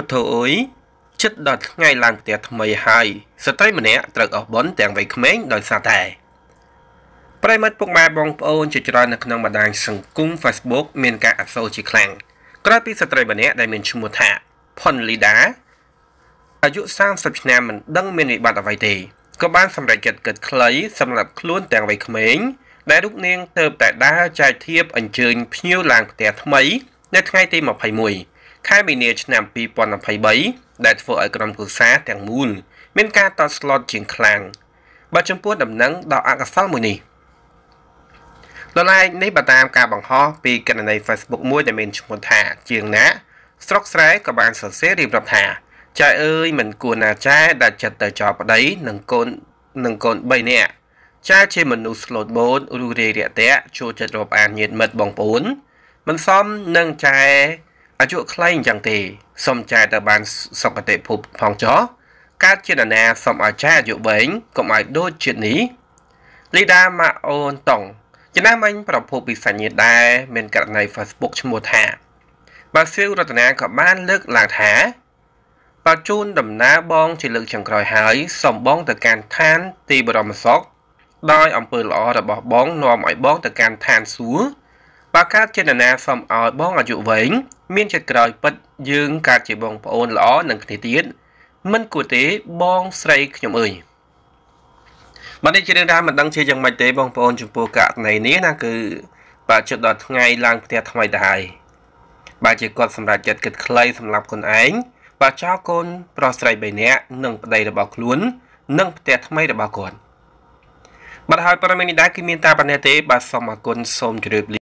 ពុទ្ធោអើយជិតដល់ថ្ងៃឡើងផ្ទះថ្មីហើយស្ត្រីម្នាក់ត្រូវអស់បុណ្យទាំងវ័យក្មេងដោយសារតែ ប្រិមិត្តពុកម៉ែបងប្អូនជាច្រើននៅក្នុងបណ្ដាញសង្គម Facebook មានការអសូរជាខ្លាំងក្រោយពីស្ត្រីម្នាក់ដែលមានឈ្មោះថាផុនលីដាអាយុ30ឆ្នាំមិនដឹងមានវិបត្តិអ្វីទេក៏បានសម្រេចចិត្តគិតខ្លីសម្រាប់ខ្លួនទាំងវ័យក្មេងដែលរូបនាងទៅតែដើរចែកធៀបអញ្ជើញភ្ញៀវឡើងផ្ទះថ្មីនៅថ្ងៃទី21ខែមីនាឆ្នាំ2023ដែលធ្វើឲ្យក្រុមគ្រួសារទាំងមូលមាន ការតស្លុតជាងខ្លាំងបើចំពោះដំណឹងដល់អកុសលមួយនេះលលាយនេះបើតាមការបង្ហោះពីគណនី Facebook មួយដែលមានឈ្មោះថា ជាងណា ស្រុកស្រែក៏បានសរសេររៀបរាប់ថាចែអើយមិនគួរណាចែដែលចិត្តទៅចោលប្តីនិងកូននិងកូន3នាក់ចែជាមនុស្សស្លូតបូតឬរាយរាក់ទាក់ចូលចិត្តរាប់អានញាតិមិត្តបងប្អូនមិនសមនឹងចែអាយុខ្លីអញ្ចឹងទេសូមចែកទៅបានសុគតិភពផងចោកើតជាតិណាសូមអាចារ្យអាយុវែងកុំឲ្យដូចជាតិនេះលីដាម៉ាអូនតុងចំណាមិញប្រភពពីសញ្ញាដែរមានករណី Facebook ឈ្មោះថាបាសៀវរតនាក៏បានលើកឡើងថាបើជូនដំណើរបងជាលើកចុងក្រោយហើយសូមបងទៅកាន់ឋានទីបរមសុខដោយអំពើល្អរបស់បង នាំឲ្យបងទៅកាន់ឋានសួគ៌បើការចេតនាសុំឲ្យបងអាយុវែងមានចិត្តក្រោយពិតយើងកើតជាបងប្អូនល្អនឹងគ្នាទៀតមិនគួរទេបងស្រីខ្ញុំអើយបាទនេះជារឿងដែលមិនដឹងជាយ៉ាងម៉េចទេបងប្អូនចំពោះករណីនេះណាគឺបាទចិត្តដល់ថ្ងៃឡើងផ្ទះថ្មីទៅហើយបាទជាគាត់សម្រាប់ចិត្តគិតខ្លីសម្រាប់ខ្លួនឯងបាទចោលកូនប្រុសស្រី3នាក់និងប្តីរបស់ខ្លួននិងផ្ទះថ្មីរបស់គាត់បាទហើយព័ត៌មាននេះដែរគឺមានតែប៉ុណ្ណេះទេបាទសូមអរគុណសូមជម្រាបលា